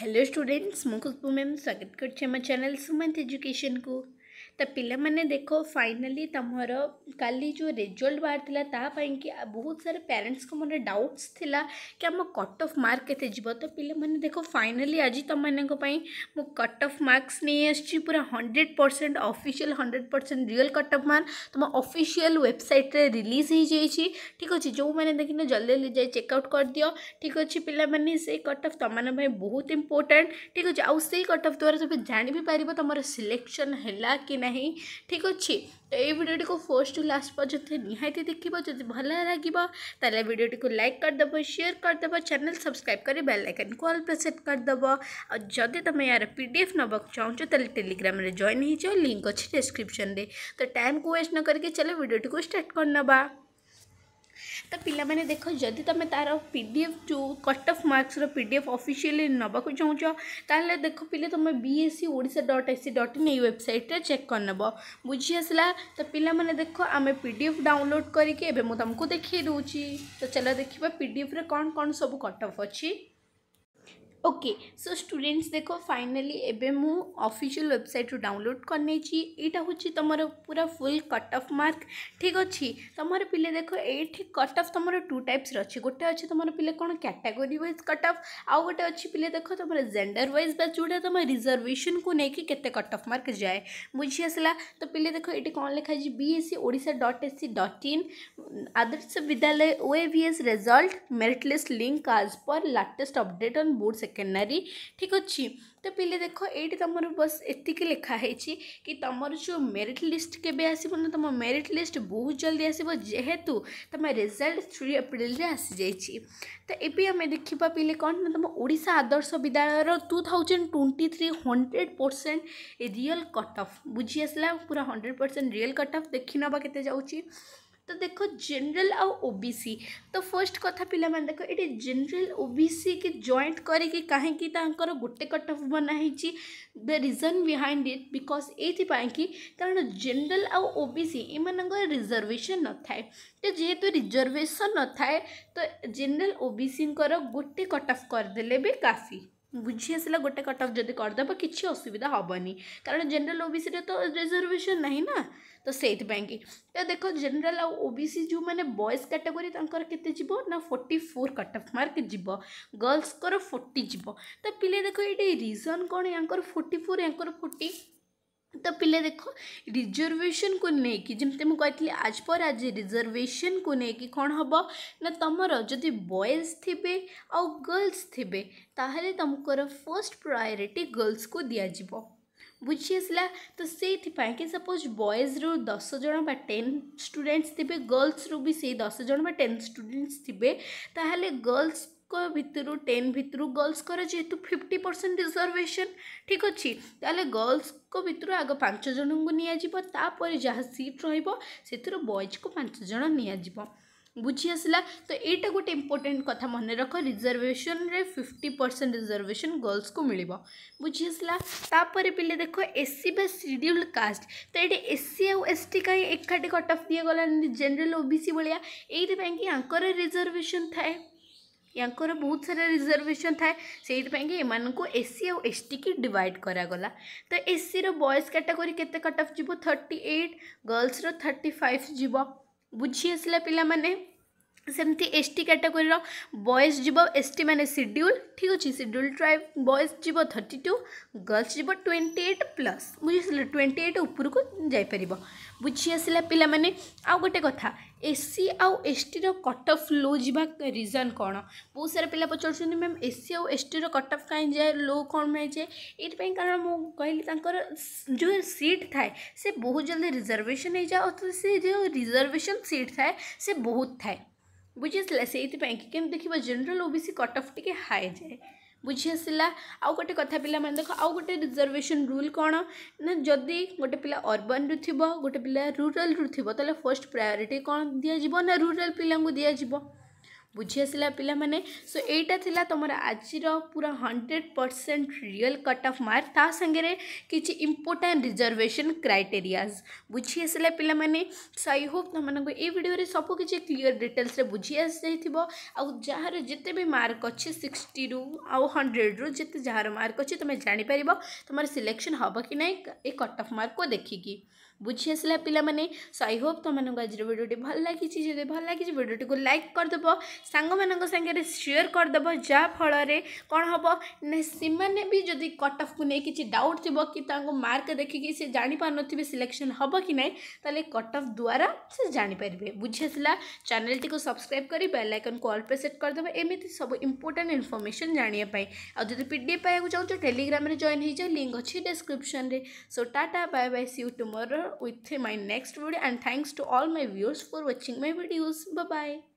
Hello students मैं ma'am स्वागत कर चैनल सुमंत एजुकेशन को तो पाने देखो फाइनाली तुम कल जो रेजल्ट बाहर तापी बहुत सारे पेरेन्ट्स को मैंने डाउट्स था कि आम कट अफ मार्क के तो पाने देखो फाइनाली आज तुम मुझ कट अफ मार्क्स नहीं पूरा hundred percent official hundred percent real cut off mark तुम अफिशियाल वेबसाइट रिलीज हो जाइए ठीक अच्छे जो मैंने देखने जल्दी जल्दी जाए चेकआउट कर दि ठीक अच्छे पाने से कट अफ तुम्हारा बहुत इंपोर्टां ठीक अच्छे आई कट अफ द्वारा तुम जान भी पार तुम सिलेक्शन है कि ना ठीक अच्छे तो ये भिडियोटी को फर्स्ट टू लास्ट पर्यटन निहाती देखिए जब भल लगे भिडियोटी को लाइक करदेव सेयर करदे चैनल सब्सक्राइब कर बेल आइकन को अल्प सेट करदेव आदि तुम यार पी डी एफ नाक चाहो तो टेलीग्राम जॉन हो लिंक अच्छे डिस्क्रिप्स में तो टाइम को वेस्ट न करके चलो भिडियो को स्टार्ट करना ତ ପିଲାମାନେ ଦେଖ ଯଦି ତୁମେ ତା'ର ପି ଡ଼ି ଏଫ୍ ଯେଉଁ କଟ୍ ଅଫ୍ ମାର୍କସ୍ର ପି ଡ଼ି ଏଫ୍ ଅଫିସିଆଲି ନେବାକୁ ଚାହୁଁଛ ତାହେଲେ ଦେଖ ପିଲା ତୁମେ B S E Odisha dot A C dot in ଏଇ ୱେବସାଇଟ୍ରେ ଚେକ୍ କରିନେବ ବୁଝି ଆସିଲା ତ ପିଲାମାନେ ଦେଖ ଆମେ ପି ଡ଼ି ଏଫ୍ ଡାଉନଲୋଡ଼୍ କରିକି ଏବେ ମୁଁ ତୁମକୁ ଦେଖାଇ ଦେଉଛି ତ ଚାଲ ଦେଖିବା ପି ଡ଼ି ଏଫ୍ରେ କ'ଣ କ'ଣ ସବୁ କଟ୍ ଅଫ୍ ଅଛି ओके सो स्टूडेंट्स देखो फाइनाली एवं मु ऑफिशियल वेबसाइट रु डाउनलोड करने यहाँ हूँ तुम पूरा फुल कट अफ मार्क ठीक अच्छे तुम पिले देखो ये कट अफ तुम टू टाइप्स अच्छे गोटे अच्छे तुम पिले कौन कैटेगोरी व्वज कट अफ आउ गोटे अच्छे पिले देख तुम जेंडर वाइज बा जोटा तुम रिजर्वेशन को लेकिन के कट अफ मार्क जाए बुझी आसला तो पिले देख ये कौन लिखाई बी एस सी ओडा dot S C dot in Adarsha Vidyalaya O A V S result merit list link आज पर latest update on board section secondary ଠିକ୍ ଅଛି ତ ପିଲେ ଦେଖ ଏଇଠି ତୁମର ବସ୍ ଏତିକି ଲେଖା ହେଇଛି କି ତୁମର ଯେଉଁ ମେରିଟ୍ ଲିଷ୍ଟ କେବେ ଆସିବ ନା ତୁମ ମେରିଟ୍ ଲିଷ୍ଟ ବହୁତ ଜଲ୍ଦି ଆସିବ ଯେହେତୁ ତୁମ ରେଜଲ୍ଟ ଥ୍ରୀ ଏପ୍ରିଲରେ ଆସିଯାଇଛି ତ ଏବେ ଆମେ ଦେଖିବା ପିଲେ କ'ଣ ନା ତୁମ ଓଡ଼ିଶା ଆଦର୍ଶ ବିଦ୍ୟାଳୟର two thousand twenty three hundred percent real cut off ବୁଝି ଆସିଲା ପୁରା hundred percent real cut off ଦେଖିନେବା କେତେ ଯାଉଛି तो देखो जनरल आउ ओबीसी तो फर्स्ट कथा पे देख ये जनरल ओबीसी की जॉइंट करके कहीं गोटे कट अफ बनाई the reason behind it because ये कि कारण जनरल आउ ओबीसी ओबिसी रिजर्वेशन न थाए तो जेहेतु रिजर्वेशन न था तो जनरल ओबीसी ओबिसी गोटे कट अफ करदे भी काफी ବୁଝି ଆସିଲା ଗୋଟେ କଟ୍ ଅଫ୍ ଯଦି କରିଦେବ କିଛି ଅସୁବିଧା ହେବନି କାରଣ ଜେନେରାଲ୍ ଓବିସିରେ ତ ରିଜର୍ଭେସନ୍ ନାହିଁ ନା ତ ସେଇଥିପାଇଁକି ତ ଦେଖ ଜେନେରାଲ୍ ଆଉ ଓ ବି ସି ଯେଉଁମାନେ ବଏଜ୍ କାଟାଗୋରୀ ତାଙ୍କର କେତେ ଯିବ ନା forty four cut off mark ଯିବ ଗର୍ଲସ୍ଙ୍କର ଫୋର୍ଟି ଯିବ ତ ପିଲେ ଦେଖ ଏଇଠି ରିଜନ୍ କ'ଣ ୟାଙ୍କର ଫୋର୍ଟି ଫୋର୍ ୟାଙ୍କର ଫୋର୍ଟି तो पिले देखो रिजर्वेशन को लेकिन जमी मुझे आज पर आज रिजर्वेशन को लेकिन कौन हम ना तुम जदि बयज थे आ गर्ल्स थे तुमको फर्स्ट प्रायोरीटी गर्ल्स को दिजाव बुझीसला तो से सपोज बयज रु दस जन टेन स्टूडेंट्स थे गर्ल्स रु भी सही दस जन टेन स्टूडेंट्स थे तो गर्ल्स भितर टेन भितर गर्ल्स जेहेतु फिफ्टी परसेंट रिजर्वेशन ठीक अच्छे तेल गर्ल्स को भितर आग पांच जन को निपर जहाँ सीट रोर बयज को पांचज निजी बुझी आसला तो यहाँ गोटे इंपोर्टाट कथ मन रख रिजर्वेशन रे फिफ्टी परसेंट रिजर्वेशन गर्ल्स को मिल बुझी आसला पे देख एसी बा सीड्यूल कास्ट तो ये एससी आउ एस टी कहीं एकाठी कटअफ अफ दिगला जेनेल ओबीसी भाया यहीपाई कि रिजर्वेशन थाए यहाँ बहुत सारा रिजर्वेशन थाए से एससी आउ एस टी की डिवाइड करागला तो एसी सी रयज कैटेगोरी केट अफ जी thirty eight girls thirty five जी बुझी आसला पाने ସେମିତି ଏସ୍ ଟି କାଟାଗୋରୀର ବଏଜ୍ ଯିବ ଏସ୍ ଟି ମାନେ ସିଡ୍ୟୁଲ୍ ଠିକ୍ ଅଛି ସିଡ୍ୟୁଲ୍ ଟ୍ରାଇବ୍ ବଏଜ୍ ଯିବ ଥର୍ଟି ଟୁ ଗର୍ଲସ୍ ଯିବ ଟ୍ୱେଣ୍ଟି ଏଇଟ୍ ପ୍ଲସ୍ ବୁଝିପାରିଲେ ଟ୍ୱେଣ୍ଟି ଏଇଟ୍ ଉପରକୁ ଯାଇପାରିବ ବୁଝି ଆସିଲା ପିଲାମାନେ ଆଉ ଗୋଟେ କଥା ଏସ୍ ସି ଆଉ ଏସ୍ ଟିର କଟ୍ ଅଫ୍ ଲୋ ଯିବା ରିଜନ୍ କ'ଣ ବହୁତ ସାରା ପିଲା ପଚାରୁଛନ୍ତି ମ୍ୟାମ୍ ଏସ୍ ସି ଆଉ ଏସ୍ ଟିର କଟ୍ ଅଫ୍ କାହିଁ ଯାଏ ଲୋ କ'ଣ ପାଇଁ ଯାଏ ଏଇଥିପାଇଁ କାରଣ ମୁଁ କହିଲି ତାଙ୍କର ଯେଉଁ ସିଟ୍ ଥାଏ ସେ ବହୁତ ଜଲ୍ଦି ରିଜର୍ଭେସନ୍ ହେଇଯାଏ ଆଉ ସେ ଯେଉଁ ରିଜର୍ଭେସନ୍ ସିଟ୍ ଥାଏ ସେ ବହୁତ ଥାଏ बुझीस कि देखिए जेनेल ओबीसी कटअफ टे हाई जाए बुझीसा आउ गोटे कथ पे देख आउ गोटे रिजर्वेशन रूल कौन ना जदि गोटे पिला अर्बन रु थोड़ा गोटे पिला रूराल रु थोड़ा फर्स्ट प्रायोरीटी कौन दिज्वे ना रूराल पिला दिज्वे बुझी बुझीआसला पाने सो या तुम आज पूरा hundred percent real cut off mark तांगे कि इंपोर्टां रिजर्वेशन क्राइटेरिया बुझीआसला पाने सो आई होप तुम भिडियो सबकि क्लीयर डिटेल्स बुझी आसार जिते भी मार्क अच्छे सिक्सटी रू आ हंड्रेड रू जिते जार मार्क अच्छे तुम्हें जापर तुम सिलेक्शन हम कि ना ये कट अफ मार्क को देखिकी बुझी आसला पाने आई होप तुम आज भिडियो भल लगी जी भल लगी भिडियोटी को लाइक करदेव सांग सेयर करदेव जहाँफल कौन हम सीने भी जदि कटअफ को नहीं किसी डाउट थी कि मार्क देखिक सी जापन थे सिलेक्शन हम कि ना तो कटअफ द्वारा से जापर बुझी आसला चेल टी सब्सक्राइब कर बेल आइकन को अल्प सेट करदेव एमती सब इंपोर्टां इनफर्मेशन जानापी आदि पी डी एफ पाया चाहो टेलीग्राम जॉन हो जाए लिंक अच्छे डिस्क्रिप्शन में so tata bye bye see tomorrow with my next video and thanks to all my viewers for watching my videos. Bye-bye.